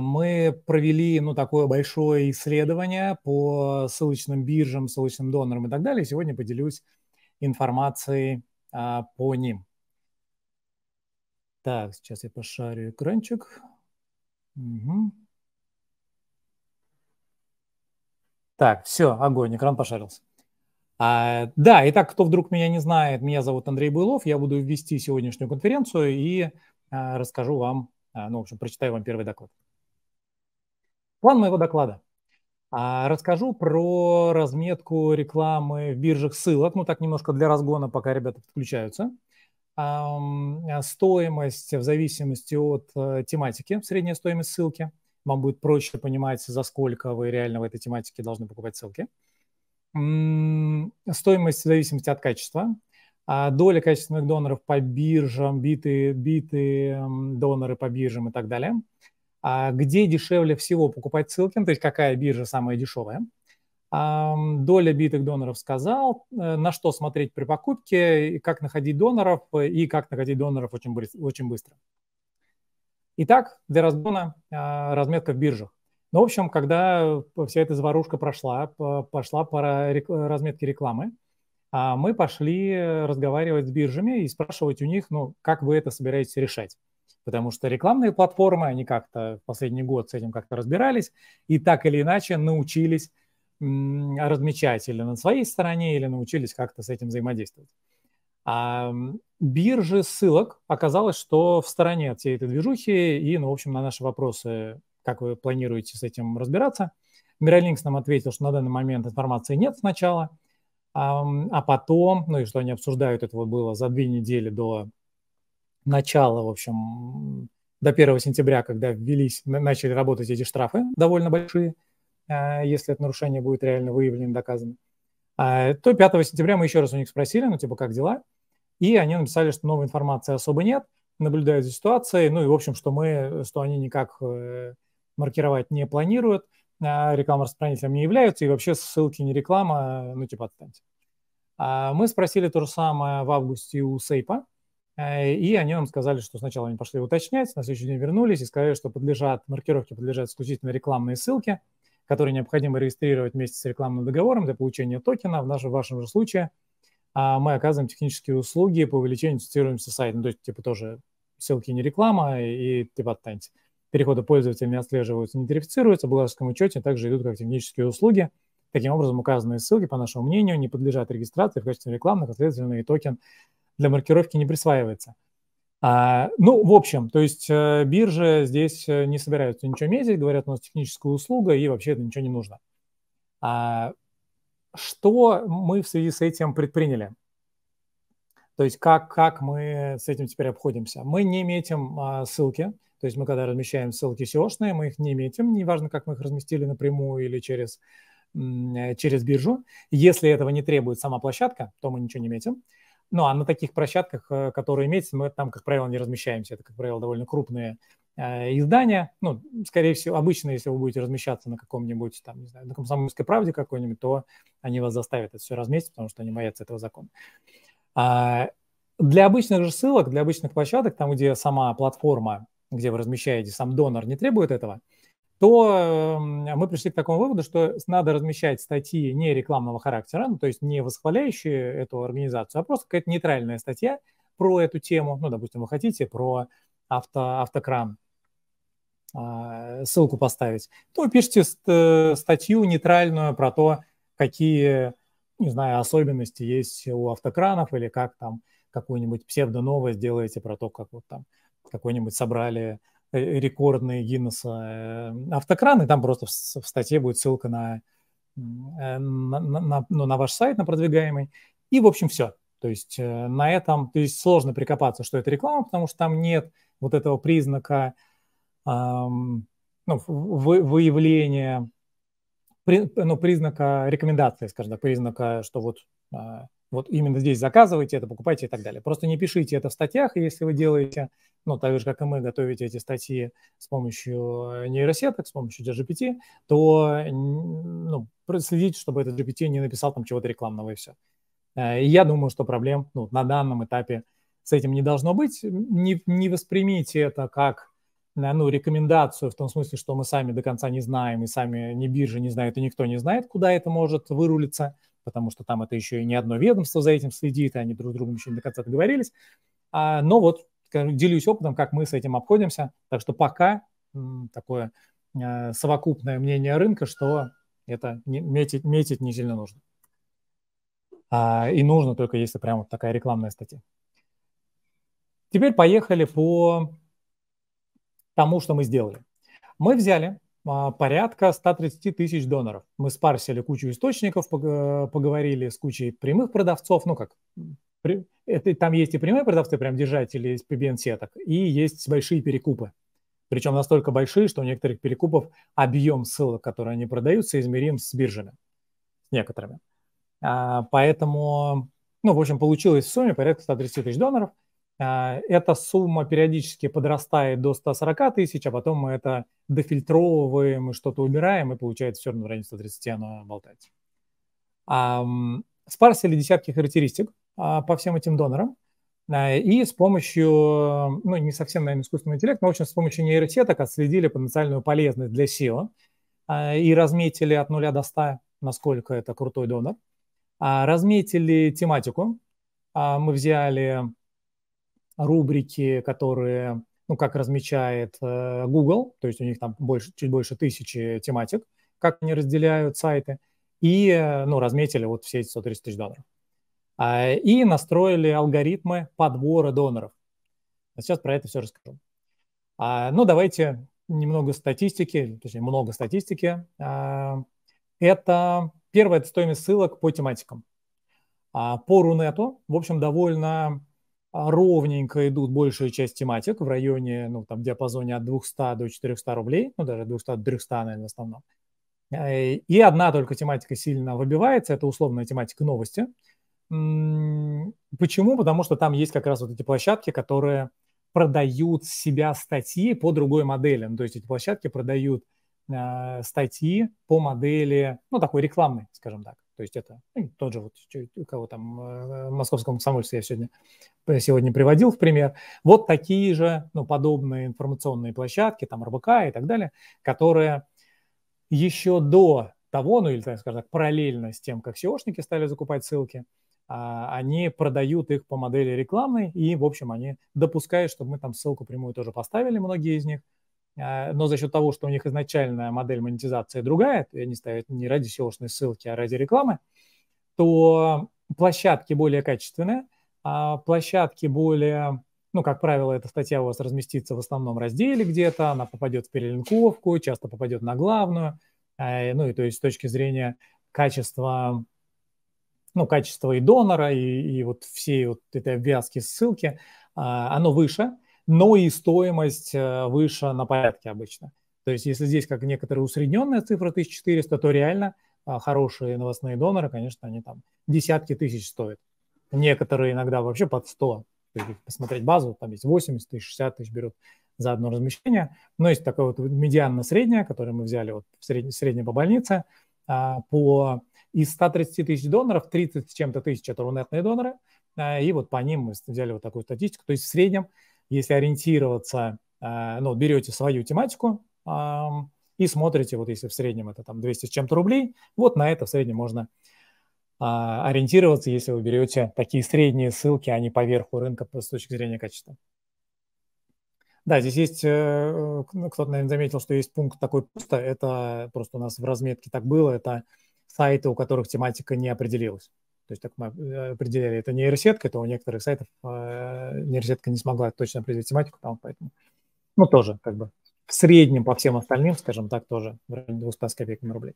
Мы провели ну, такое большое исследование по ссылочным биржам, ссылочным донорам и так далее. Сегодня поделюсь информацией а, по ним. Так, сейчас я пошарю экранчик. Угу. Так, все, огонь, экран пошарился. А, да, итак, кто вдруг меня не знает, меня зовут Андрей Буйлов, я буду ввести сегодняшнюю конференцию и а, расскажу вам, а, ну, в общем, прочитаю вам первый доклад. План моего доклада. А, расскажу про разметку рекламы в биржах ссылок. Ну, так немножко для разгона, пока ребята подключаются. Стоимость в зависимости от э, тематики, средняя стоимость ссылки. Вам будет проще понимать, за сколько вы реально в этой тематике должны покупать ссылки. Стоимость в зависимости от качества. А, доля качественных доноров по биржам, биты, биты доноры по биржам и так далее а где дешевле всего покупать Ссылкин, ну, то есть какая биржа самая дешевая. Доля битых доноров сказал, э, на что смотреть при покупке, как находить доноров э, и как находить доноров очень, очень быстро. Итак, для разгона а, разметка в биржах. Ну, в общем, когда э, вся эта заварушка прошла, пошла пара разметки рекламы, а мы пошли разговаривать с биржами и спрашивать у них, ну, как вы это собираетесь решать потому что рекламные платформы, они как-то в последний год с этим как-то разбирались и так или иначе научились размечать или на своей стороне, или научились как-то с этим взаимодействовать. А биржи ссылок оказалось, что в стороне от всей этой движухи и, ну, в общем, на наши вопросы, как вы планируете с этим разбираться, Миролинкс нам ответил, что на данный момент информации нет сначала, а, потом, ну и что они обсуждают, это вот было за две недели до начала, в общем, до 1 сентября, когда ввелись, начали работать эти штрафы довольно большие, э, если это нарушение будет реально выявлено, доказано, а, то 5 сентября мы еще раз у них спросили, ну, типа, как дела? И они написали, что новой информации особо нет, наблюдают за ситуацией, ну и, в общем, что мы, что они никак э, маркировать не планируют, э, реклама распространителем не являются, и вообще ссылки не реклама, ну, типа, отстаньте. А, мы спросили то же самое в августе у Сейпа, Э, и они нам сказали, что сначала они пошли уточнять, на следующий день вернулись и сказали, что подлежат, маркировке подлежат исключительно рекламные ссылки, которые необходимо регистрировать вместе с рекламным договором для получения токена. В нашем в вашем же случае а мы оказываем технические услуги по увеличению цитируемости сайта. Ну, то есть, типа, тоже ссылки не реклама э, и, типа, отстаньте. Переходы пользователя не отслеживаются, не верифицируются. В бухгалтерском учете также идут как технические услуги. Таким образом, указанные ссылки, по нашему мнению, не подлежат регистрации в качестве рекламных, а следовательно, и токен для маркировки не присваивается. А, ну, в общем, то есть э, биржи здесь э, не собираются ничего метить, говорят, у нас техническая услуга, и вообще это ничего не нужно. А, что мы в связи с этим предприняли? То есть как, как мы с этим теперь обходимся? Мы не метим а, ссылки, то есть мы когда размещаем ссылки SEO-шные, мы их не метим, неважно, как мы их разместили напрямую или через, э, через биржу. Если этого не требует сама площадка, то мы ничего не метим. Ну, а на таких площадках, э, которые имеются, мы там, как правило, не размещаемся. Это, как правило, довольно крупные э, издания. Ну, скорее всего, обычно, если вы будете размещаться на каком-нибудь, там, не знаю, на комсомольской правде какой-нибудь, то они вас заставят это все разместить, потому что они боятся этого закона. А для обычных же ссылок, для обычных площадок, там, где сама платформа, где вы размещаете, сам донор не требует этого – то мы пришли к такому выводу, что надо размещать статьи не рекламного характера, ну, то есть не восхваляющие эту организацию, а просто какая-то нейтральная статья про эту тему. Ну, допустим, вы хотите про авто, автокран а, ссылку поставить, то пишите э, статью нейтральную про то, какие, не знаю, особенности есть у автокранов или как там какую-нибудь псевдоновость делаете про то, как вот там какой-нибудь собрали Э, рекордные Гиннесса э, автокраны. Там просто в, статье будет ссылка э, на, на, на, ну, на ваш сайт, на продвигаемый. И, в общем, все. То есть на этом, то есть сложно прикопаться, что это реклама, потому что там нет вот этого признака эм, ну, вы, выявления, при, ну, признака рекомендации, скажем так, признака, что вот э, вот именно здесь заказывайте это, покупайте и так далее. Просто не пишите это в статьях, если вы делаете, ну, так же, как и мы, готовите эти статьи с помощью э, нейросеток, с помощью GPT, то ну, следите, чтобы этот GPT не написал там чего-то рекламного и все. Э, и я думаю, что проблем ну, на данном этапе с этим не должно быть. Не, не воспримите это как э, ну, рекомендацию в том смысле, что мы сами до конца не знаем, и сами ни биржа не знает, и никто не знает, куда это может вырулиться – потому что там это еще и не одно ведомство за этим следит, и они друг с другом еще не до конца договорились. А, но вот делюсь опытом, как мы с этим обходимся. Так что пока такое а, совокупное мнение рынка, что это не, метить, метить не сильно нужно. А, и нужно только, если прям вот такая рекламная статья. Теперь поехали по тому, что мы сделали. Мы взяли а, порядка 130 тысяч доноров. Мы спарсили кучу источников, э, поговорили с кучей прямых продавцов, ну как, это, там есть и прямые продавцы, прям держатели из PBN-сеток, и есть большие перекупы. Причем настолько большие, что у некоторых перекупов объем ссылок, которые они продаются, измерим с биржами, с некоторыми. А, поэтому, ну, в общем, получилось в сумме порядка 130 тысяч долларов – а, эта сумма периодически подрастает до 140 тысяч, а потом мы это дофильтровываем и что-то убираем, и получается все равно в районе 130 оно болтается. Спарсили десятки характеристик а, по всем этим донорам. А, и с помощью, ну не совсем, наверное, искусственного интеллекта, но в общем с помощью нейросеток отследили потенциальную полезность для SEO и разметили от 0 до 100, насколько это крутой донор. Разметили тематику. Мы взяли рубрики, которые, ну, как размечает э, Google, то есть у них там больше, чуть больше тысячи тематик, как они разделяют сайты, и, ну, разметили вот все эти 130 тысяч доноров. А, и настроили алгоритмы подбора доноров. сейчас про это все расскажу. А, ну, давайте немного статистики, точнее, много статистики. А, это первое, стоимость ссылок по тематикам. по Рунету, в общем, довольно а, ровненько идут большая часть тематик в районе, ну, там, в диапазоне от 200 до 400 рублей, ну, даже 200 до 300, наверное, в основном. Э, и одна только тематика сильно выбивается, это условная тематика новости. Почему? Потому что там есть как раз вот эти площадки, которые продают себя статьи по другой модели. Ну, то есть эти площадки продают э, статьи по модели, ну, такой рекламной, скажем так. То есть это ну, тот же, вот, кого там, э, московском комсомольце я сегодня, э, сегодня приводил в пример. Вот такие же, ну, подобные информационные площадки, там, РБК и так далее, которые еще до того, ну, или, так сказать параллельно с тем, как SEOшники стали закупать ссылки, а, они продают их по модели рекламы и, в общем, они допускают, чтобы мы там ссылку прямую тоже поставили, многие из них, а, но за счет того, что у них изначальная модель монетизации другая, и они ставят не ради seo ссылки, а ради рекламы, то площадки более качественные, а площадки более, ну, как правило, эта статья у вас разместится в основном разделе где-то, она попадет в перелинковку, часто попадет на главную, а, ну, и то есть с точки зрения качества, ну, качества и донора, и, и вот всей вот этой обвязки ссылки, оно выше, но и стоимость э, выше на порядке обычно. То есть если здесь как некоторая усредненная цифра 1400, то реально а, хорошие новостные доноры, конечно, они там десятки тысяч стоят. Некоторые иногда вообще под 100. Посмотреть базу, там есть 80 тысяч, 60 тысяч берут за одно размещение. Но есть такое вот медианно-среднее, которое мы взяли вот в средне, среднее по больнице. А, по, из 130 тысяч доноров 30 с чем-то тысяч – это рунетные доноры. А, и вот по ним мы взяли вот такую статистику. То есть в среднем – если ориентироваться, э, ну, берете свою тематику а, и смотрите, вот если в среднем это там 200 с чем-то рублей, вот на это в среднем можно а, ориентироваться, если вы берете такие средние ссылки, а не поверху рынка с точки зрения качества. Да, здесь есть, э, ну, кто-то, наверное, заметил, что есть пункт такой пусто, это просто у нас в разметке так было, это сайты, у которых тематика не определилась. То есть так мы э, определяли, это нейросетка, то у некоторых сайтов э, нейросетка не смогла точно определить тематику, там, поэтому, ну, тоже как бы в среднем по всем остальным, скажем так, тоже в районе 200 с копейками рублей.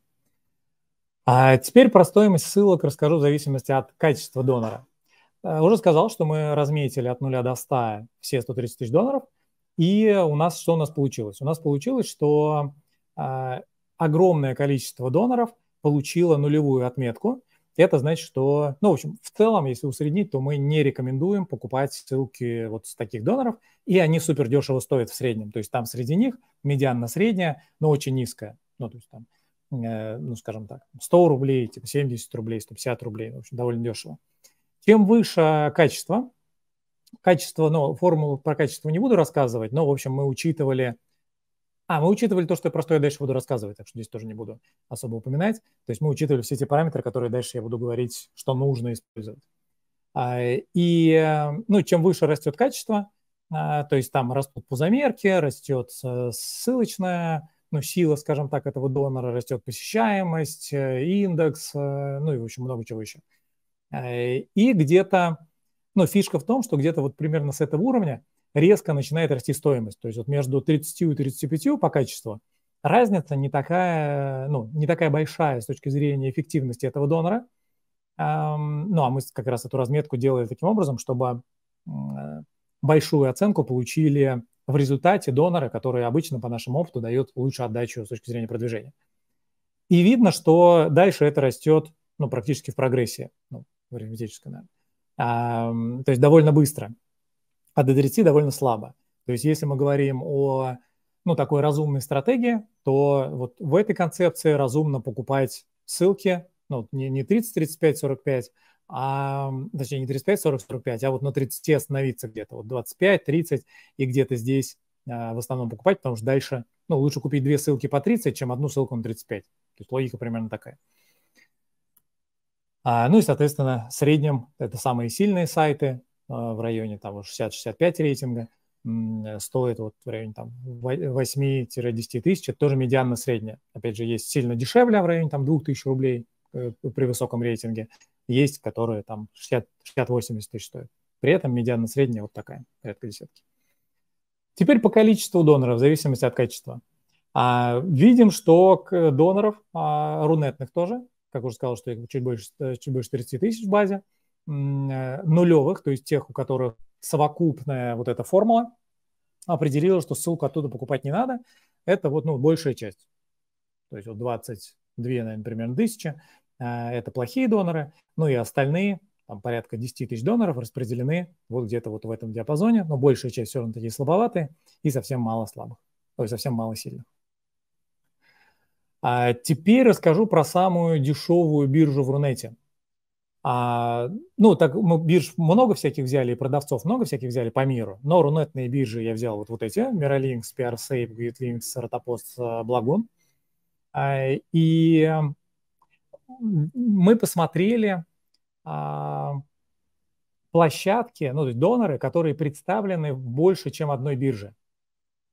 А теперь про стоимость ссылок расскажу в зависимости от качества донора. Э, уже сказал, что мы разметили от 0 до 100 все 130 тысяч долларов, И у нас что у нас получилось? У нас получилось, что э, огромное количество доноров получило нулевую отметку. Это значит, что, ну, в общем, в целом, если усреднить, то мы не рекомендуем покупать ссылки вот с таких доноров, и они супер дешево стоят в среднем. То есть там среди них медианно средняя, но очень низкая. Ну, то есть там, э, ну, скажем так, 100 рублей, типа 70 рублей, 150 рублей, в общем, довольно дешево. Чем выше качество, качество, ну, формулу про качество не буду рассказывать, но, в общем, мы учитывали а, мы учитывали то, что я просто я дальше буду рассказывать, так что здесь тоже не буду особо упоминать. То есть мы учитывали все те параметры, которые дальше я буду говорить, что нужно использовать. А, и э, ну, чем выше растет качество, а, то есть там растут пузомерки, растет э, ссылочная ну, сила, скажем так, этого донора, растет посещаемость, э, индекс, ну и, в общем, много чего еще. И где-то, ну, фишка в том, что где-то вот примерно с этого уровня резко начинает расти стоимость. То есть вот между 30 и 35 по качеству разница не такая, ну, не такая большая с точки зрения эффективности этого донора. Ну, а мы как раз эту разметку делали таким образом, чтобы большую оценку получили в результате донора, который обычно по нашему опыту дает лучшую отдачу с точки зрения продвижения. И видно, что дальше это растет ну, практически в прогрессии, ну, арифметической, наверное. А, то есть довольно быстро а до довольно слабо. То есть если мы говорим о ну, такой разумной стратегии, то вот в этой концепции разумно покупать ссылки, ну, не, не 30, 35, 45, а, точнее, не 35, 40, 45, а вот на 30 остановиться где-то, вот 25, 30 и где-то здесь а, в основном покупать, потому что дальше, ну, лучше купить две ссылки по 30, чем одну ссылку на 35. То есть логика примерно такая. А, ну и, соответственно, в среднем это самые сильные сайты, а, в районе того 60-65 рейтинга, э, стоит вот в районе там 8-10 тысяч, это тоже медианно средняя. Опять же, есть сильно дешевле, а в районе там 2000 рублей э, при высоком рейтинге, есть, которые там 60-80 тысяч стоят. При этом медианно средняя вот такая, порядка десятки. Теперь по количеству доноров, в зависимости от качества. А, видим, что к доноров рунетных тоже, как уже сказал, что их чуть больше, э, чуть больше 30 тысяч в базе – Э, нулевых, то есть тех, у которых совокупная вот эта формула определила, что ссылку оттуда покупать не надо, это вот ну, большая часть. То есть вот 22, наверное, примерно тысячи а, – это плохие доноры, ну и остальные, там порядка 10 тысяч доноров распределены вот где-то вот в этом диапазоне, но большая часть все равно такие слабоватые и совсем мало слабых, то есть совсем мало сильных. А теперь расскажу про самую дешевую биржу в Рунете – а, ну, так мы бирж много всяких взяли, и продавцов много всяких взяли по миру, но рунетные биржи я взял вот, вот эти, Miralinx, PRSafe, GitLinks, Rotopost, э, Blagon. А, и мы посмотрели а, площадки, ну, то есть доноры, которые представлены больше, чем одной бирже.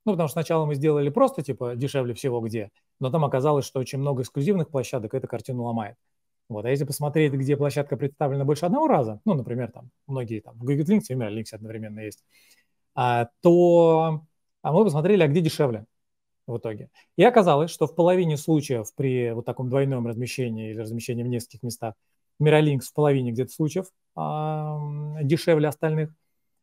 Ну, потому что сначала мы сделали просто, типа, дешевле всего где, но там оказалось, что очень много эксклюзивных площадок, эта картину ломает. Вот. А если посмотреть, где площадка представлена больше одного раза, ну, например, там многие там в Google Links, в Links одновременно есть, а, то а мы посмотрели, а где дешевле в итоге. И оказалось, что в половине случаев при вот таком двойном размещении или размещении в нескольких местах Миролинкс в половине где-то случаев а, дешевле остальных.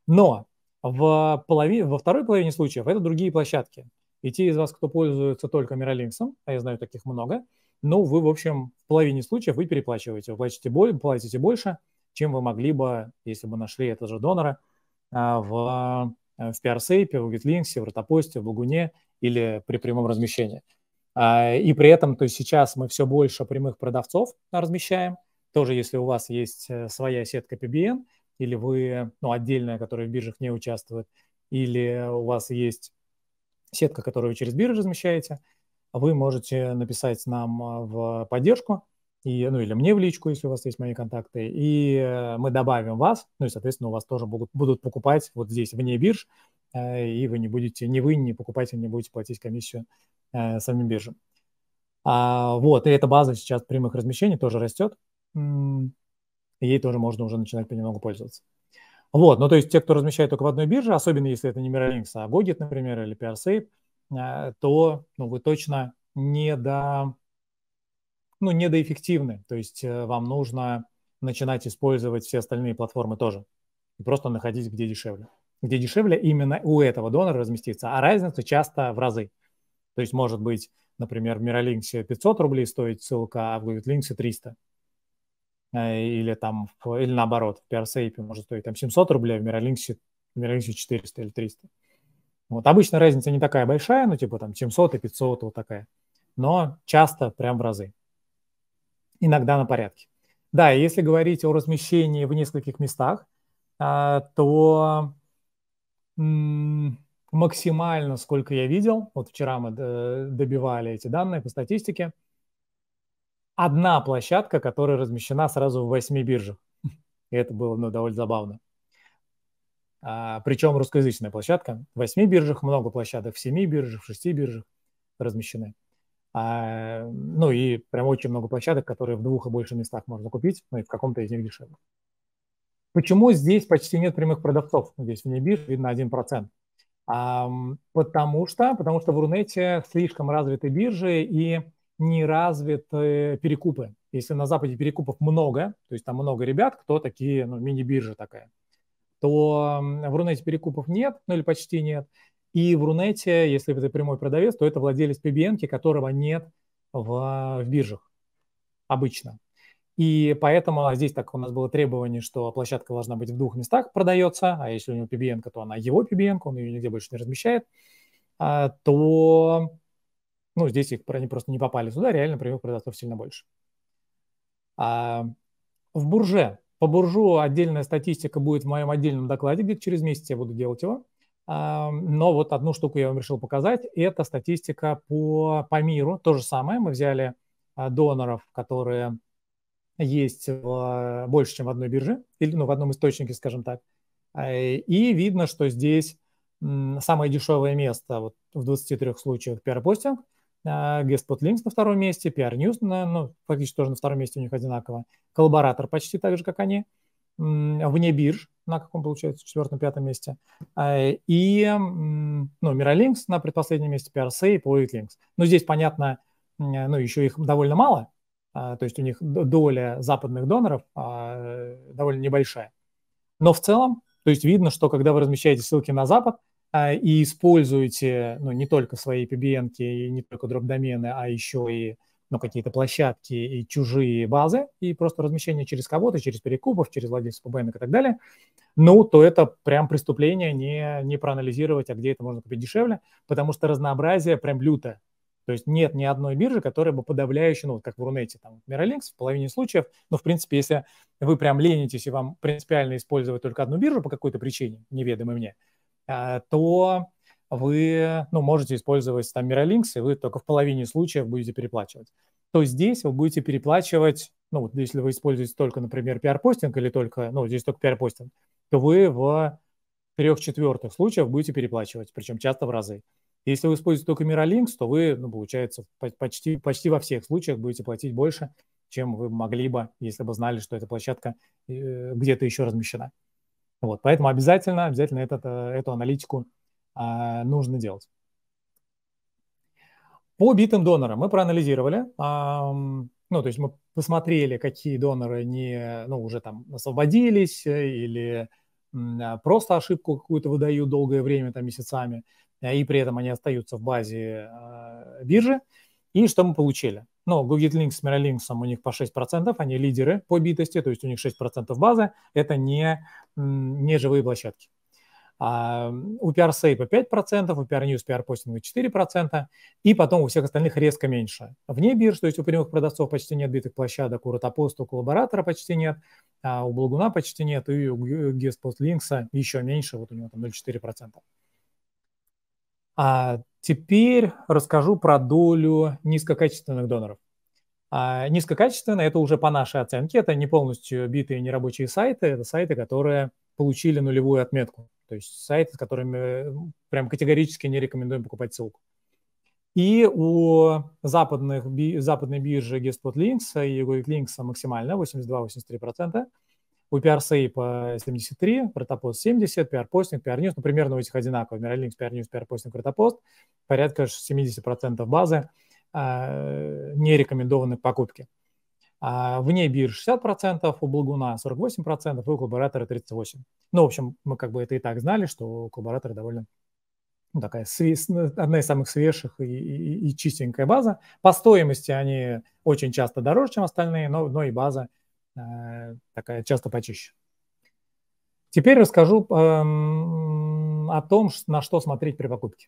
Но в половине, во второй половине случаев это другие площадки. И те из вас, кто пользуется только Миролинксом, а я знаю таких много, ну, вы, в общем, в половине случаев вы переплачиваете. Вы платите, боль, платите больше, чем вы могли бы, если бы нашли этого же донора а, в, а, в PRSAPE, в GitLinks, в Ротопосте, в Лагуне или при прямом размещении. А, и при этом, то есть сейчас мы все больше прямых продавцов размещаем. Тоже, если у вас есть э, своя сетка PBN, или вы, ну, отдельная, которая в биржах не участвует, или у вас есть сетка, которую вы через биржу размещаете – вы можете написать нам а, в поддержку, и, ну или мне в личку, если у вас есть мои контакты, и э, мы добавим вас, ну и, соответственно, у вас тоже будут, будут покупать вот здесь, вне бирж, э, и вы не будете, ни вы, ни покупатель не будете платить комиссию э, самим биржам. А, вот, и эта база сейчас прямых размещений тоже растет, ей тоже можно уже начинать понемногу пользоваться. Вот, ну то есть те, кто размещает только в одной бирже, особенно если это не Miralink, а Gogit, например, или PRSafe, Э, то ну, вы точно не до, ну, не доэффективны. То есть э, вам нужно начинать использовать все остальные платформы тоже. И просто находить, где дешевле. Где дешевле именно у этого донора разместиться. А разница часто в разы. То есть может быть, например, в Миролинксе 500 рублей стоит ссылка, а в Линксе 300 э, или там, или наоборот, в PRSAP может стоить там 700 рублей, а в Миролинксе, в Миролинксе 400 или 300. Вот обычно разница не такая большая, ну типа там 700 и 500 вот такая, но часто прям в разы. Иногда на порядке. Да, и если говорить о размещении в нескольких местах, а, то максимально, сколько я видел, вот вчера мы э, добивали эти данные по статистике, одна площадка, которая размещена сразу в восьми биржах. И это было ну, довольно забавно. А, причем русскоязычная площадка. В 8 биржах много площадок, в 7 биржах, в 6 биржах размещены. А, ну и прям очень много площадок, которые в двух и больше местах можно купить, ну и в каком-то из них дешевле. Почему здесь почти нет прямых продавцов? Здесь вне бирж видно 1%. А, потому что, потому что в Рунете слишком развиты биржи и не развиты перекупы. Если на Западе перекупов много, то есть там много ребят, кто такие, ну, мини-биржа такая – то в Рунете перекупов нет, ну или почти нет. И в Рунете, если это прямой продавец, то это владелец PBN, которого нет в, в биржах обычно. И поэтому а здесь так у нас было требование, что площадка должна быть в двух местах, продается, а если у него PBN, то она его PBN, он ее нигде больше не размещает, а, то ну, здесь их, они просто не попали сюда, реально прямых продавцов сильно больше. А, в бурже по буржу отдельная статистика будет в моем отдельном докладе, где через месяц я буду делать его. Но вот одну штуку я вам решил показать. Это статистика по, по миру. То же самое. Мы взяли а, доноров, которые есть в, больше, чем в одной бирже, или ну, в одном источнике, скажем так. А, и видно, что здесь самое дешевое место вот в 23 случаях первый постинг – а, Guestpot Links на втором месте, PR News, на, ну, фактически тоже на втором месте у них одинаково. Коллаборатор почти так же, как они. Вне бирж, на каком получается, четвертом-пятом месте. А, и, ну, Миролинкс на предпоследнем месте, PRC и Poet Links. Ну, здесь, понятно, ну, еще их довольно мало, а, то есть у них доля западных доноров довольно небольшая. Но в целом, то есть видно, что когда вы размещаете ссылки на Запад, а, и используете ну, не только свои PBN и не только дроп-домены, а еще и ну, какие-то площадки и чужие базы, и просто размещение через кого-то, через перекупов, через владельцев PBN и так далее, ну, то это прям преступление не, не проанализировать, а где это можно купить дешевле, потому что разнообразие прям люто. То есть нет ни одной биржи, которая бы подавляюще, ну, вот как в Рунете, там, Миролинкс, в половине случаев, но, ну, в принципе, если вы прям ленитесь и вам принципиально использовать только одну биржу по какой-то причине, неведомой мне, а, то вы ну, можете использовать там Miralinks, и вы только в половине случаев будете переплачивать. То здесь вы будете переплачивать, ну, вот если вы используете только, например, пиар-постинг или только, ну, здесь только пиар-постинг, то вы в трех четвертых случаях будете переплачивать, причем часто в разы. Если вы используете только Miralinks, то вы, ну, получается, почти, почти во всех случаях будете платить больше, чем вы могли бы, если бы знали, что эта площадка э, где-то еще размещена. Вот, поэтому обязательно, обязательно этот, э, эту аналитику а, нужно делать. По битым донорам мы проанализировали, а, ну, то есть мы посмотрели, какие доноры не, ну, уже там освободились э, или а, просто ошибку какую-то выдают долгое время, там, месяцами, э, и при этом они остаются в базе э, биржи. И что мы получили? Ну, Google Link с Miralinx у них по 6%, они лидеры по битости, то есть у них 6% базы, это не, не живые площадки. А у PRSape 5%, у News PRNews, PRPosting 4%, и потом у всех остальных резко меньше. Вне бирж, то есть у прямых продавцов почти нет битых площадок, у Ротопоста, у коллаборатора почти нет, а у Благуна почти нет, и у Links еще меньше, вот у него там 0,4%. А теперь расскажу про долю низкокачественных доноров. А низкокачественно это уже по нашей оценке, это не полностью битые нерабочие сайты, это сайты, которые получили нулевую отметку. То есть сайты, с которыми э, прям категорически не рекомендуем покупать ссылку. И у западных, би, западной биржи GetSpot Links и Google Links максимально 82-83% у PRC по 73, протопост 70, PR-постинг, PR-news, ну, примерно у этих одинаковых, Миралинкс, PR-news, PR-постинг, протопост, порядка 70% базы э, не рекомендованы к покупке. А вне бирж 60%, у Благуна 48%, и у коллаборатора 38%. Ну, в общем, мы как бы это и так знали, что у довольно ну, такая ну, одна из самых свежих и, и, и чистенькая база. По стоимости они очень часто дороже, чем остальные, но, но и база Э, такая часто почище. Теперь расскажу эм, о том, на что смотреть при покупке.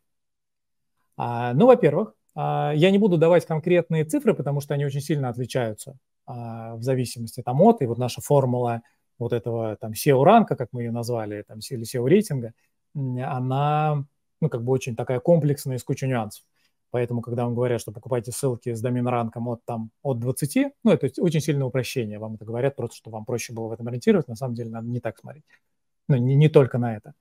А, ну, во-первых, а, я не буду давать конкретные цифры, потому что они очень сильно отличаются а, в зависимости там, от, и вот наша формула вот этого там SEO-ранка, как мы ее назвали, там, или SEO-рейтинга, она ну, как бы очень такая комплексная, из кучи нюансов. Поэтому, когда вам говорят, что покупайте ссылки с домен-ранком от, там, от 20, ну, это очень сильное упрощение. Вам это говорят просто, что вам проще было в этом ориентироваться. На самом деле надо не так смотреть. Ну, не, не только на это.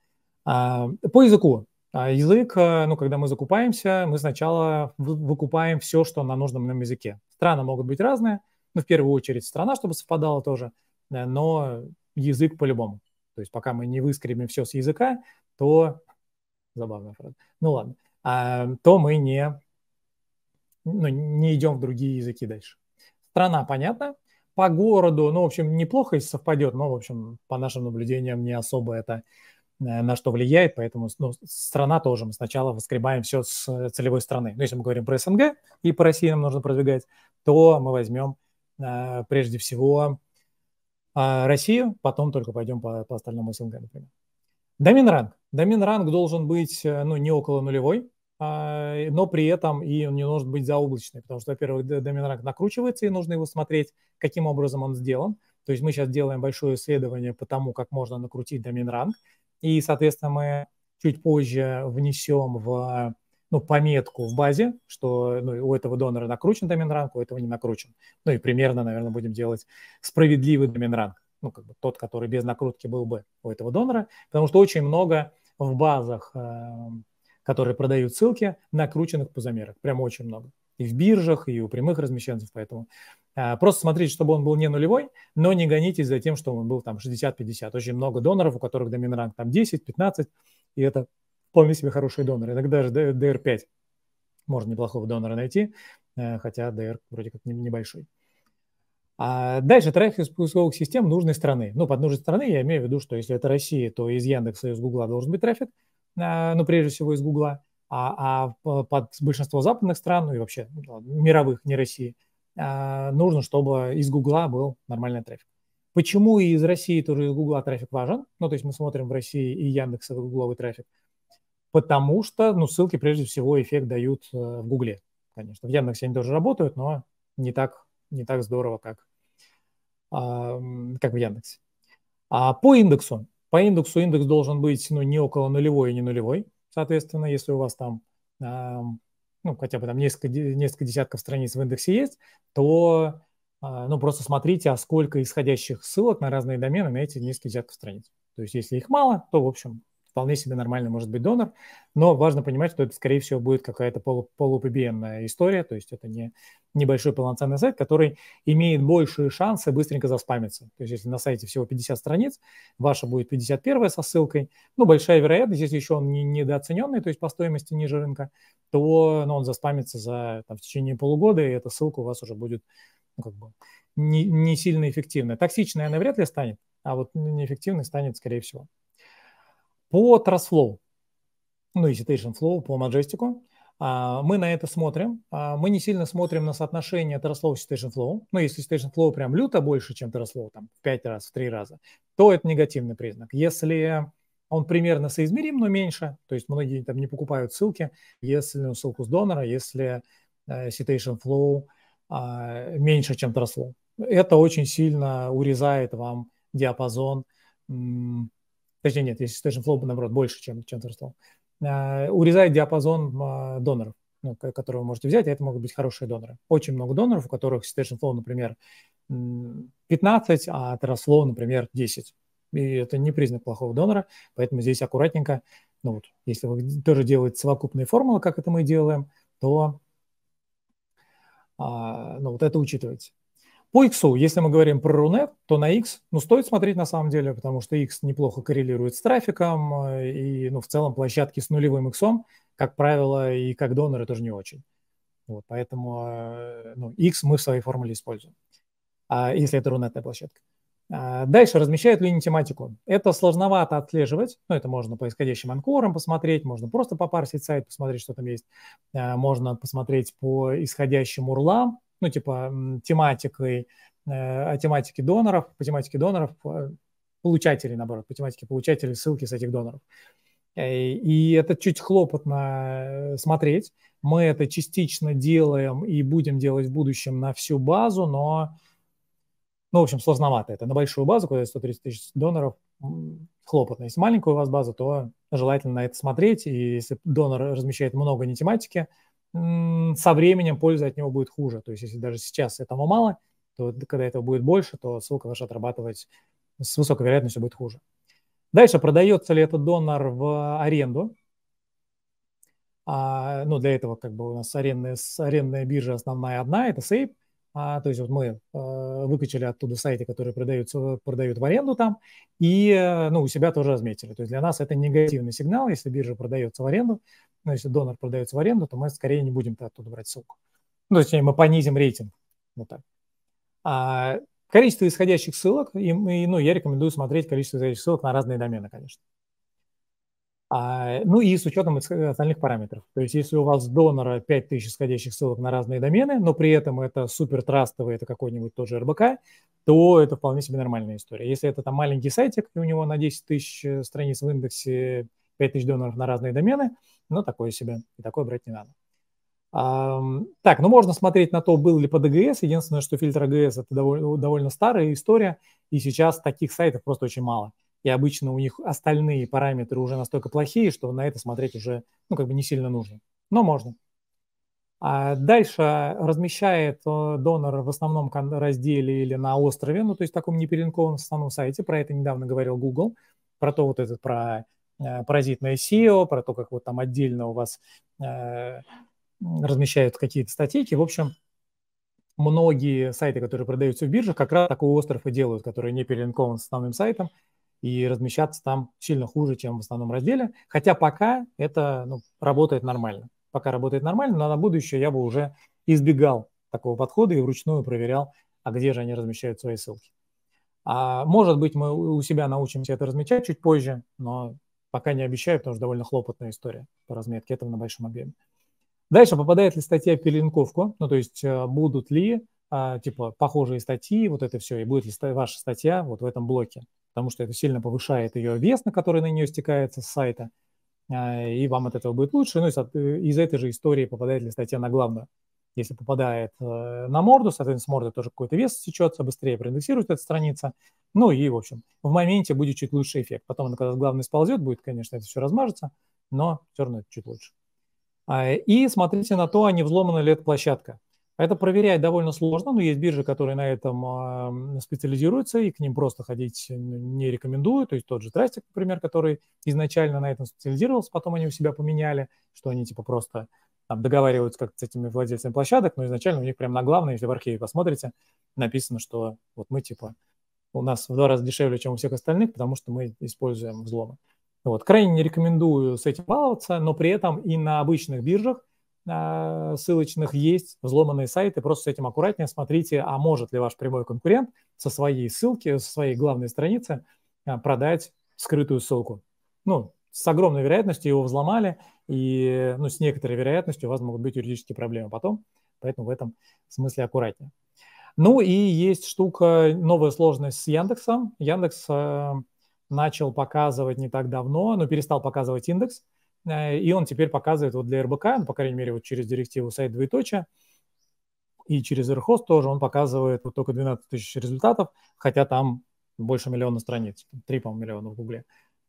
А, по языку. А язык, э, ну, когда мы закупаемся, мы сначала выкупаем все, что на нужном нам языке. Страны могут быть разные, ну, в первую очередь страна, чтобы совпадала тоже, э, но язык по-любому. То есть пока мы не выскребем все с языка, то... Забавная фраза. Ну, ладно. А, то мы не, ну, не идем в другие языки дальше. Страна понятна. По городу, ну, в общем, неплохо, если совпадет, но, в общем, по нашим наблюдениям, не особо это э, на что влияет, поэтому ну, страна тоже. Мы сначала выскребаем все с целевой страны. Ну, если мы говорим про СНГ и по России нам нужно продвигать, то мы возьмем э, прежде всего э, Россию, потом только пойдем по, по остальному СНГ, например. Домен ранг. Домен ранг должен быть э, ну, не около нулевой, а, э, но при этом и он не может быть заоблачный, потому что, во-первых, домен ранг накручивается, и нужно его смотреть, каким образом он сделан. То есть мы сейчас делаем большое исследование по тому, как можно накрутить домен ранг, и, соответственно, мы чуть позже внесем в ну, пометку в базе, что ну, у этого донора накручен домен ранг, у этого не накручен. Ну и примерно, наверное, будем делать справедливый домен ранг, ну как бы тот, который без накрутки был бы у этого донора, потому что очень много в базах, э, которые продают ссылки, накрученных пузомерок. Прям очень много. И в биржах, и у прямых размещенцев. Поэтому э, просто смотрите, чтобы он был не нулевой, но не гонитесь за тем, что он был там 60-50. Очень много доноров, у которых домен ранг там 10-15, и это вполне себе хорошие доноры. Иногда даже DR5 можно неплохого донора найти, э, хотя DR вроде как небольшой. А дальше трафик из поисковых систем нужной страны. Ну, под нужной страны я имею в виду, что если это Россия, то из Яндекса, и из Гугла должен быть трафик, а, ну, прежде всего из Гугла, а, а под большинство западных стран, ну и вообще ну, мировых, не России, а, нужно, чтобы из Гугла был нормальный трафик. Почему и из России тоже из Гугла трафик важен? Ну, то есть мы смотрим в России и Яндекса гугловый трафик. Потому что, ну, ссылки прежде всего эффект дают э, в Гугле, конечно. В Яндексе они тоже работают, но не так, не так здорово, как а, как в Яндексе. А по индексу, по индексу индекс должен быть ну, не около нулевой и не нулевой, соответственно, если у вас там а, ну, хотя бы там несколько, несколько десятков страниц в индексе есть, то а, ну, просто смотрите, а сколько исходящих ссылок на разные домены на эти несколько десятков страниц. То есть, если их мало, то, в общем, вполне себе нормально может быть донор, но важно понимать, что это, скорее всего, будет какая-то полу полупбн история, то есть это не небольшой полноценный сайт, который имеет большие шансы быстренько заспамиться. То есть если на сайте всего 50 страниц, ваша будет 51 со ссылкой, ну, большая вероятность, если еще он не недооцененный, то есть по стоимости ниже рынка, то ну, он заспамится за, там, в течение полугода, и эта ссылка у вас уже будет ну, как бы не, не сильно эффективная. Токсичная она вряд ли станет, а вот неэффективной станет, скорее всего. По TrustFlow, ну и Citation Flow, по Majestic, а, мы на это смотрим. А, мы не сильно смотрим на соотношение TrustFlow и Citation Flow. Ну, если Citation Flow прям люто больше, чем TrustFlow, там, в 5 раз, в 3 раза, то это негативный признак. Если он примерно соизмерим, но меньше, то есть многие там не покупают ссылки, если ну, ссылку с донора, если Citation э, Flow а, меньше, чем TrustFlow. Это очень сильно урезает вам диапазон Точнее, нет, если Station Flow, наоборот, больше, чем, чем ThunderStorm. А, урезает диапазон а, доноров, ну, которые вы можете взять, и а это могут быть хорошие доноры. Очень много доноров, у которых Station Flow, например, 15, а TerraFlow, например, 10. И это не признак плохого донора, поэтому здесь аккуратненько, ну вот, если вы тоже делаете совокупные формулы, как это мы делаем, то ну, вот это учитывается. По X, если мы говорим про Рунет, то на X, ну, стоит смотреть на самом деле, потому что X неплохо коррелирует с трафиком, э, и, ну, в целом площадки с нулевым X, как правило, и как доноры тоже не очень. Вот, поэтому э, ну, X мы в своей формуле используем, а если это рунетная площадка. А дальше размещают ли они тематику? Это сложновато отслеживать, но ну, это можно по исходящим анкорам посмотреть, можно просто попарсить сайт, посмотреть, что там есть, э, можно посмотреть по исходящим урлам, ну, типа, тематикой, э, о тематике доноров, по тематике доноров, э, получателей, наоборот, по тематике получателей, ссылки с этих доноров. Э, и это чуть хлопотно смотреть. Мы это частично делаем и будем делать в будущем на всю базу, но, ну, в общем, сложновато это. На большую базу, когда 130 тысяч доноров, хлопотно. Если маленькая у вас база, то желательно на это смотреть. И если донор размещает много не тематики, со временем польза от него будет хуже. То есть если даже сейчас этого мало, то когда этого будет больше, то ссылка ваша отрабатывать с высокой вероятностью будет хуже. Дальше, продается ли этот донор в аренду? А, ну, для этого как бы у нас арендная, арендная биржа основная одна, это Сейп. А, то есть вот мы а, выкачали оттуда сайты, которые продаются, продают в аренду там, и э, ну, у себя тоже разметили. То есть для нас это негативный сигнал, если биржа продается в аренду, ну, если донор продается в аренду, то мы скорее не будем оттуда брать ссылку. Ну, точнее, мы понизим рейтинг. Вот так. А количество исходящих ссылок, и, и, ну, я рекомендую смотреть количество исходящих ссылок на разные домены, конечно. А, ну и с учетом остальных параметров. То есть если у вас донора 5000 исходящих ссылок на разные домены, но при этом это супер трастовый, это какой-нибудь тот же РБК, то это вполне себе нормальная история. Если это там маленький сайтик, и у него на 10 тысяч э, страниц в индексе 5000 доноров на разные домены, ну такое себе, и такое брать не надо. А, так, ну можно смотреть на то, был ли под ДГС. Единственное, что фильтр АГС это довольно, довольно старая история, и сейчас таких сайтов просто очень мало. И обычно у них остальные параметры уже настолько плохие, что на это смотреть уже, ну, как бы не сильно нужно. Но можно. А дальше размещает э, донор в основном разделе или на острове, ну, то есть в таком неперелинкованном основном сайте. Про это недавно говорил Google, про то вот этот, про Э, паразитное SEO, про то, как вот там отдельно у вас э, размещают какие-то статейки. В общем, многие сайты, которые продаются в биржах, как раз такой остров и делают, который не перелинкован с основным сайтом, и размещаться там сильно хуже, чем в основном разделе. Хотя пока это ну, работает нормально. Пока работает нормально, но на будущее я бы уже избегал такого подхода и вручную проверял, а где же они размещают свои ссылки. А может быть, мы у себя научимся это размещать чуть позже, но Пока не обещаю, потому что довольно хлопотная история по разметке этого на большом объеме. Дальше попадает ли статья в перелинковку, ну то есть а, будут ли а, типа похожие статьи, вот это все, и будет ли ваша статья вот в этом блоке, потому что это сильно повышает ее вес, на который на нее стекается с сайта, а, и вам от этого будет лучше, ну и из этой же истории попадает ли статья на главную. Если попадает э, на морду, соответственно, с морды тоже какой-то вес сечется, быстрее проиндексирует эта страница. Ну и, в общем, в моменте будет чуть лучше эффект. Потом, когда главный сползет, будет, конечно, это все размажется, но все равно это чуть лучше. А, и смотрите на то, а не взломана ли эта площадка. Это проверять довольно сложно, но есть биржи, которые на этом специализируются, и к ним просто ходить не рекомендую. То есть тот же Трастик, например, который изначально на этом специализировался, потом они у себя поменяли, что они типа просто там договариваются как с этими владельцами площадок, но изначально у них прямо на главной, если в архиве посмотрите, написано, что вот мы типа у нас в два раза дешевле, чем у всех остальных, потому что мы используем взломы. Вот. Крайне не рекомендую с этим баловаться, но при этом и на обычных биржах э, ссылочных есть взломанные сайты, просто с этим аккуратнее смотрите, а может ли ваш прямой конкурент со своей ссылки, со своей главной страницы э, продать скрытую ссылку. Ну, с огромной вероятностью его взломали, и ну, с некоторой вероятностью у вас могут быть юридические проблемы потом, поэтому в этом смысле аккуратнее. Ну и есть штука, новая сложность с Яндексом. Яндекс э, начал показывать не так давно, но ну, перестал показывать индекс, э, и он теперь показывает вот для РБК, ну, по крайней мере, вот через директиву сайт двоеточие, и через Ирхост тоже он показывает вот только 12 тысяч результатов, хотя там больше миллиона страниц, 3, по-моему, миллиона в Гугле.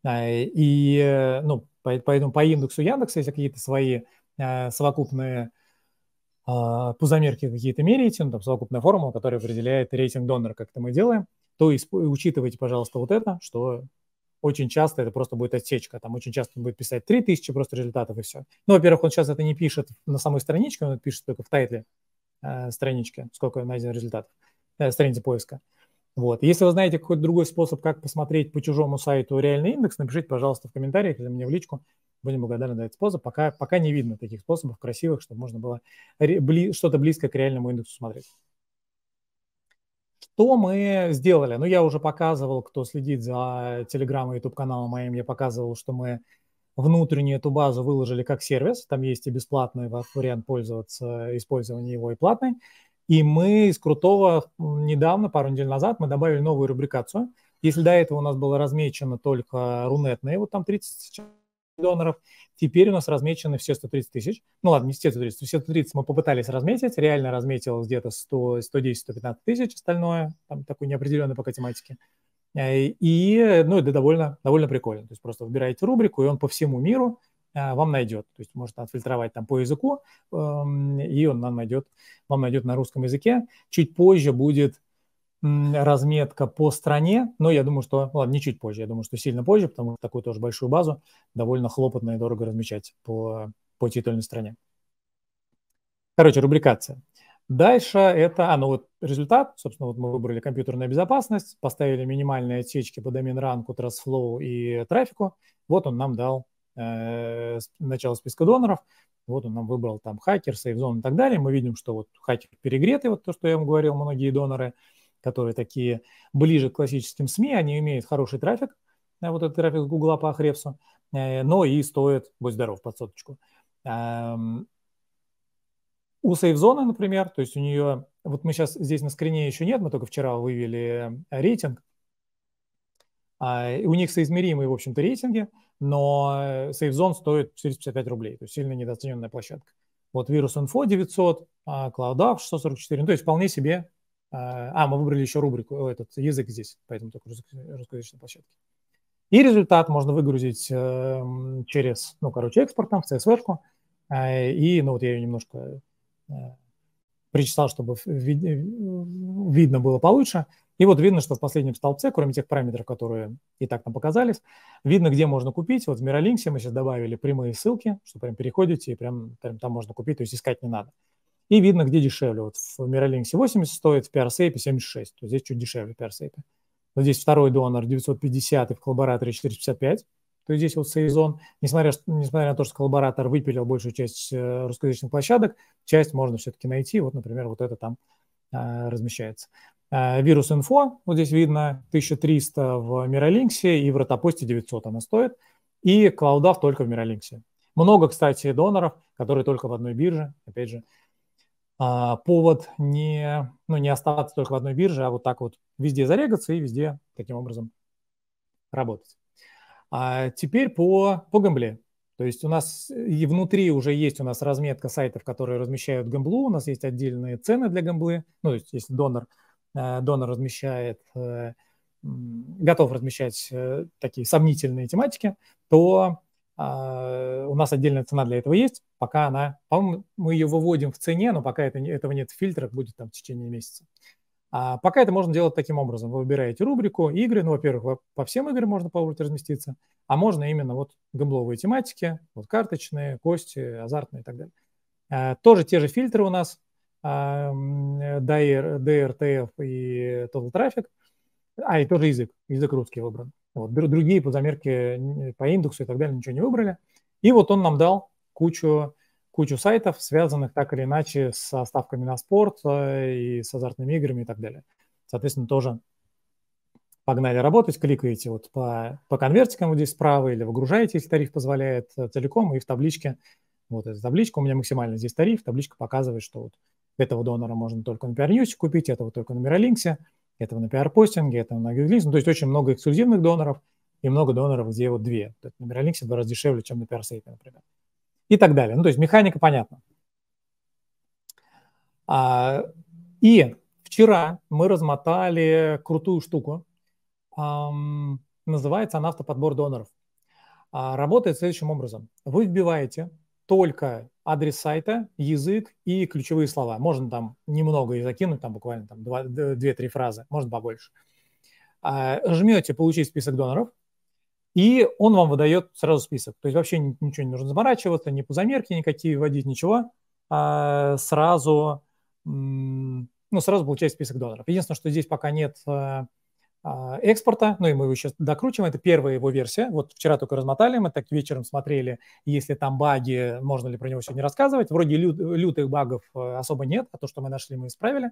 Э, и, э, ну, Поэтому по индексу Яндекса, если какие-то свои э, совокупные а, пузомерки какие-то меряете, ну, там совокупная формула, которая определяет рейтинг донора, как это мы делаем, то исп... учитывайте, пожалуйста, вот это, что очень часто это просто будет отсечка. Там очень часто он будет писать 3000 просто результатов и все. Ну, во-первых, он сейчас это не пишет на самой страничке, он это пишет только в тайтле э, странички, сколько найдено результатов, э, страницы поиска. Вот. Если вы знаете какой-то другой способ, как посмотреть по чужому сайту реальный индекс, напишите, пожалуйста, в комментариях или мне в личку. Будем благодарны за этот способ. Пока, пока не видно таких способов красивых, чтобы можно было бли, что-то близкое к реальному индексу смотреть. Что мы сделали? Ну, я уже показывал, кто следит за телеграм и YouTube-каналом моим, я показывал, что мы внутреннюю эту базу выложили как сервис. Там есть и бесплатный вариант пользоваться, использования его и платный. И мы из крутого недавно, пару недель назад, мы добавили новую рубрикацию. Если до этого у нас было размечено только рунетные, вот там 30 доноров, теперь у нас размечены все 130 тысяч. Ну ладно, не все 130, все 130 мы попытались разметить, реально разметилось где-то 110-115 тысяч, остальное, там такой неопределенной пока тематики. Э, и, ну, это довольно, довольно прикольно. То есть просто выбираете рубрику, и он по всему миру, а, вам найдет. То есть можно отфильтровать там по языку, эм, и он нам найдет, вам найдет на русском языке. Чуть позже будет разметка по стране, но я думаю, что, ну ладно, не чуть позже, я думаю, что сильно позже, потому что такую тоже большую базу довольно хлопотно и дорого размечать по, по титульной стране. Короче, рубрикация. Дальше это, а, ну вот результат, собственно, вот мы выбрали компьютерную безопасность, поставили минимальные отсечки по домен ранку, TrustFlow и трафику, вот он нам дал Э, начала списка доноров. Вот он нам выбрал там хакер, сейфзон и так далее. Мы видим, что вот хакер перегретый, вот то, что я вам говорил, многие доноры, которые такие ближе к классическим СМИ, они имеют хороший трафик, э, вот этот трафик Гугла по Ахрепсу, э, но и стоит, будь здоров, под соточку. Эм, у зоны, например, то есть у нее, вот мы сейчас здесь на скрине еще нет, мы только вчера вывели рейтинг, а, у них соизмеримые, в общем-то, рейтинги – но Safe э, Zone стоит 455 рублей, то есть сильно недооцененная площадка. Вот Virus Info 900, CloudApp 644, ну, то есть вполне себе... Э, а, мы выбрали еще рубрику, э, этот язык здесь, поэтому только русскоязычной площадке. И результат можно выгрузить через, ну, короче, экспортом в CSV-шку. И, ну, вот я ее немножко причесал, чтобы видно было получше. И вот видно, что в последнем столбце, кроме тех параметров, которые и так нам показались, видно, где можно купить. Вот в Миролинксе мы сейчас добавили прямые ссылки, что прям переходите и прям, прям там можно купить, то есть искать не надо. И видно, где дешевле. Вот в Миролинксе 80 стоит, в PRSAPE 76, то здесь чуть дешевле PRSAPE. Но здесь второй донор 950 и в коллабораторе 455. То есть здесь вот Сейзон, несмотря, несмотря на то, что коллаборатор выпилил большую часть э, русскоязычных площадок, часть можно все-таки найти. Вот, например, вот это там а, размещается. Э, вирус инфо, вот здесь видно, 1300 в Миролинксе и в Ротопосте 900 она стоит. И клаудав только в Миролинксе. Много, кстати, доноров, которые только в одной бирже. Опять же, а, повод не, ну, не оставаться только в одной бирже, а вот так вот везде зарегаться и везде таким образом работать. А теперь по, по гамбле. То есть у нас э, и внутри уже есть у нас разметка сайтов, которые размещают гамблу, у нас есть отдельные цены для гамблы, ну, то есть если донор – Э, донор размещает, э, готов размещать э, такие сомнительные тематики, то у нас отдельная цена для этого есть, пока она, по-моему, мы ее выводим в цене, но пока это, этого нет в фильтрах, будет там в течение месяца. А пока это можно делать таким образом. Вы выбираете рубрику игры, ну, во-первых, по всем играм можно по уровню разместиться, а можно именно вот гамбловые тематики, вот карточные, кости, азартные и так далее. Тоже те же фильтры у нас, DRTF а, э, и Total Traffic, а и тоже язык, язык русский выбран. Вот. Другие по замерке по индексу и так далее ничего не выбрали. И вот он нам дал кучу, кучу сайтов, связанных так или иначе с ставками на спорт э, и с азартными играми и так далее. Соответственно, тоже погнали работать, кликаете вот по, по конвертикам вот здесь справа или выгружаете, если тариф позволяет, э, целиком, и в табличке, вот эта табличка, у меня максимально здесь тариф, табличка показывает, что вот этого донора можно только на PRNews купить, этого только на Миролинксе, этого на PR-постинге, этого на Гюглинксе. Ну, то есть очень много эксклюзивных доноров и много доноров, где вот две. То есть на Миролинксе в два раза дешевле, чем на PRSafe, например. И так далее. Ну, то есть механика понятна. А, и вчера мы размотали крутую штуку. Эм, называется она автоподбор доноров. А, работает следующим образом. Вы вбиваете только адрес сайта, язык и ключевые слова. Можно там немного и закинуть, там буквально там 2-3 фразы, может побольше. А, жмете «Получить список доноров», и он вам выдает сразу список. То есть вообще ничего не нужно заморачиваться, ни позамерки никакие вводить, ничего. А, сразу, ну, сразу получаете список доноров. Единственное, что здесь пока нет а, а, экспорта, ну и мы его сейчас докручиваем, это первая его версия, вот вчера только размотали, мы так вечером смотрели, если там баги, можно ли про него сегодня рассказывать, вроде лют, лютых багов э, особо нет, а то, что мы нашли, мы исправили,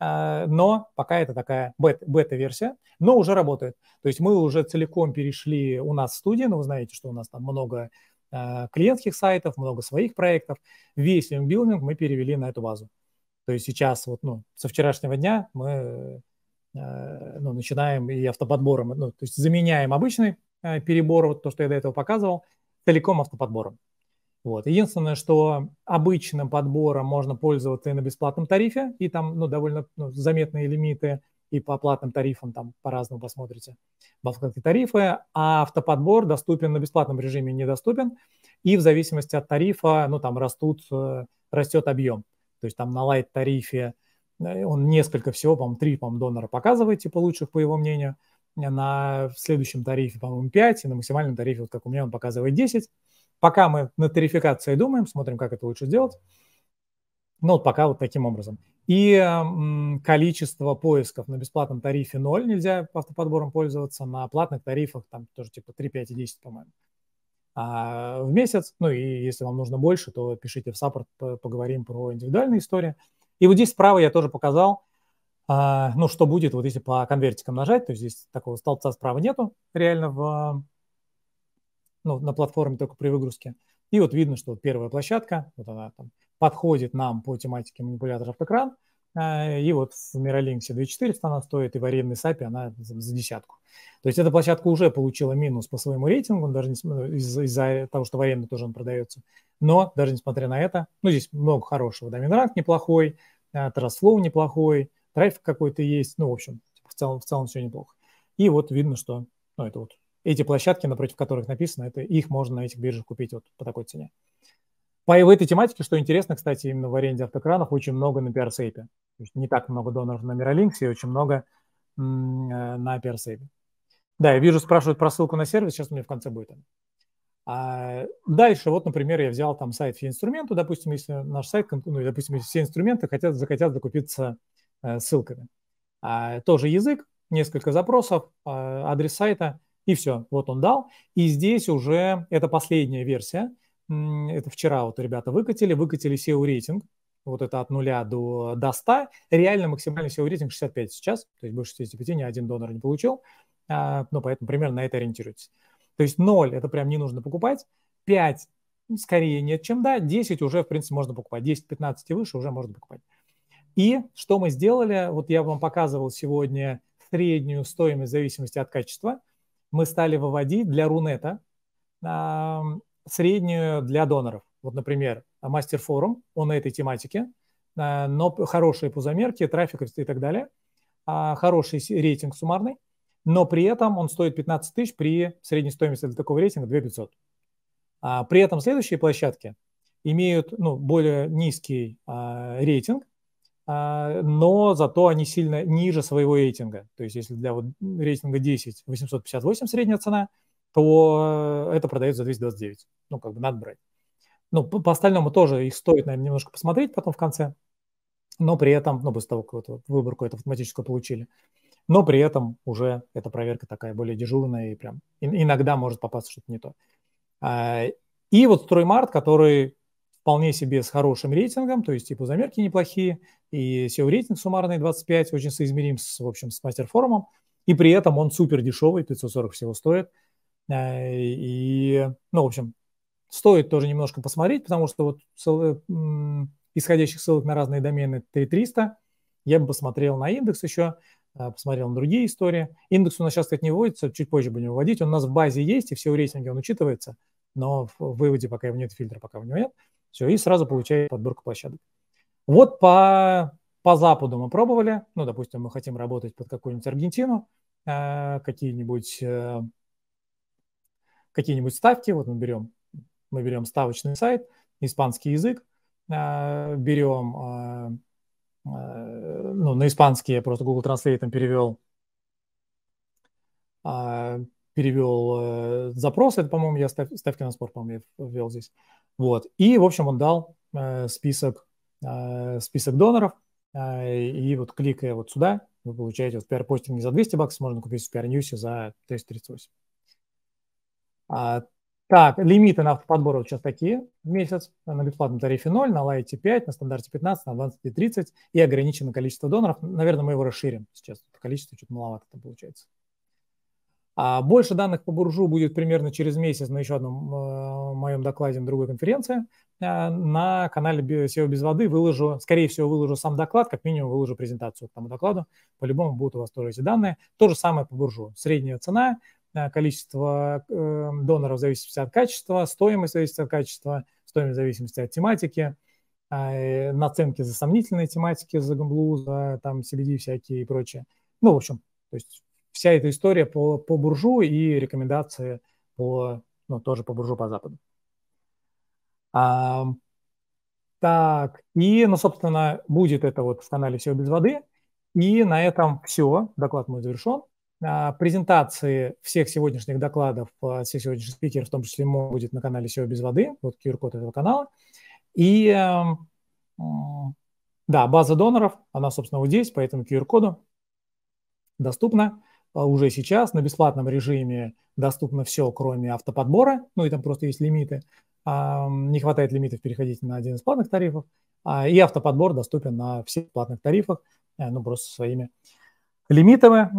а, но пока это такая бета-версия, но уже работает, то есть мы уже целиком перешли у нас в студии, но ну, вы знаете, что у нас там много а, клиентских сайтов, много своих проектов, весь линкбилдинг мы перевели на эту базу. То есть сейчас вот, ну, со вчерашнего дня мы Э, ну, начинаем и автоподбором, ну, то есть заменяем обычный э, перебор, вот то, что я до этого показывал, целиком автоподбором. Вот. Единственное, что обычным подбором можно пользоваться и на бесплатном тарифе, и там ну, довольно ну, заметные лимиты, и по платным тарифам там по-разному посмотрите, банковские тарифы, а автоподбор доступен на бесплатном режиме, недоступен, и в зависимости от тарифа, ну, там растут, э, растет объем. То есть там на лайт-тарифе он несколько всего, по-моему, три, по-моему, донора показывает, типа лучших, по его мнению. На следующем тарифе, по-моему, 5, и на максимальном тарифе, вот как у меня, он показывает 10. Пока мы на тарификации думаем, смотрим, как это лучше сделать. Ну, вот пока вот таким образом. И м, количество поисков на бесплатном тарифе 0 нельзя автоподбором пользоваться, на платных тарифах там тоже типа 3, 5 и 10, по-моему, а, в месяц. Ну и если вам нужно больше, то пишите в саппорт, поговорим про индивидуальные истории. И вот здесь справа я тоже показал, а, ну, что будет, вот если по конвертикам нажать, то здесь такого столбца справа нету реально в, ну, на платформе только при выгрузке. И вот видно, что первая площадка, вот она там подходит нам по тематике манипулятор автокран, а, и вот в Миролинксе 2400 она стоит, и в арендной SAP она за десятку. То есть эта площадка уже получила минус по своему рейтингу, даже из-за из того, что в аренду тоже он продается. Но даже несмотря на это, ну, здесь много хорошего. Domain Rank неплохой, а, TrustFlow неплохой, трафик какой-то есть. Ну, в общем, типа, в целом, в целом все неплохо. И вот видно, что ну, это вот эти площадки, напротив которых написано, это их можно на этих биржах купить вот по такой цене. По этой тематике, что интересно, кстати, именно в аренде автокранов очень много на PRSAPе. То есть не так много доноров на Miralinks и очень много э, на PRSAPе. Да, я вижу, спрашивают про ссылку на сервис, сейчас у меня в конце будет. А дальше, вот, например, я взял там сайт фининструменту, допустим, если наш сайт, ну, допустим, если все инструменты хотят, захотят закупиться э, ссылками. А, тоже язык, несколько запросов, а, адрес сайта, и все, вот он дал. И здесь уже, это последняя версия, это вчера вот ребята выкатили, выкатили SEO рейтинг, вот это от 0 до, до 100, реально максимальный SEO рейтинг 65 сейчас, то есть больше 65 ни один донор не получил, а, ну, поэтому примерно на это ориентируйтесь. То есть 0 – это прям не нужно покупать, 5 – скорее нет, чем да, 10 уже, в принципе, можно покупать, 10, 15 и выше уже можно покупать. И что мы сделали, вот я вам показывал сегодня среднюю стоимость в зависимости от качества, мы стали выводить для Рунета, среднюю для доноров. Вот, например, мастер-форум, он на этой тематике, э, но хорошие пузомерки, трафик и так далее, а, хороший рейтинг суммарный, но при этом он стоит 15 тысяч при средней стоимости для такого рейтинга 2 500. А, при этом следующие площадки имеют ну, более низкий а, рейтинг, но зато они сильно ниже своего рейтинга. То есть если для вот рейтинга 10 858 средняя цена – то э, это продается за 229. Ну, как бы надо брать. Ну, по, по остальному тоже их стоит, наверное, немножко посмотреть потом в конце, но при этом, ну, после того, как вот выборку эту автоматическую получили, но при этом уже эта проверка такая более дежурная и прям иногда может попасть что-то не то. А, и вот Строймарт, который вполне себе с хорошим рейтингом, то есть типа замерки неплохие, и SEO-рейтинг суммарный 25, очень соизмерим с, в общем, с мастер-форумом, и при этом он супер дешевый, 540 всего стоит – Э, и, ну, в общем, стоит тоже немножко посмотреть, потому что вот исходящих ссылок на разные домены 3300, я бы посмотрел на индекс еще, э, посмотрел на другие истории. Индекс у нас сейчас, кстати, не вводится, чуть позже будем вводить. Он у нас в базе есть, и все в рейтинге он учитывается, но в выводе пока его нет, фильтра пока у него нет. Все, и сразу получает подборку площадок. Вот по, по Западу мы пробовали. Ну, допустим, мы хотим работать под какую-нибудь Аргентину, э, какие-нибудь какие-нибудь ставки, вот мы берем, мы берем ставочный сайт, испанский язык, э, берем, э, э, ну, на испанский я просто Google Translate перевел, перевел запрос, это, по-моему, я став, ставки на спорт, по-моему, я ввел здесь. Вот. И, в общем, он дал список, список доноров, и вот кликая вот сюда, вы получаете вот PR-постинг за 200 баксов, можно купить в PR-ньюсе за 338. А, так, лимиты на автоподбор вот сейчас такие в месяц. На бесплатном тарифе 0, на лайте 5, на стандарте 15, на авансте 30 и ограничено количество доноров. Наверное, мы его расширим сейчас. это Количество чуть маловато получается. А больше данных по буржу будет примерно через месяц на еще одном э, моем докладе на другой конференции. Э, на канале SEO без воды выложу, скорее всего, выложу сам доклад, как минимум выложу презентацию к тому докладу. По-любому будут у вас тоже эти данные. То же самое по буржу. Средняя цена, Э, количество э, доноров в зависимости от качества, стоимость в зависимости от качества, стоимость в зависимости от тематики, а, э, наценки за сомнительные тематики, за гамблу, за там CBD всякие и прочее. Ну, в общем, то есть вся эта история по, по буржу и рекомендации по, ну, тоже по буржу по западу. А, так, и, ну, собственно, будет это вот в канале «Все без воды». И на этом все. Доклад мой завершен. А, презентации всех сегодняшних докладов, а, всех сегодняшних спикеров, в том числе будет на канале SEO без воды, вот QR-код этого канала. И эм, да, база доноров, она, собственно, вот здесь, по этому QR-коду доступна а, уже сейчас. На бесплатном режиме доступно все, кроме автоподбора, ну и там просто есть лимиты. Не хватает лимитов, переходить на один из платных тарифов. И автоподбор доступен на всех платных тарифах, э, ну просто своими лимитами.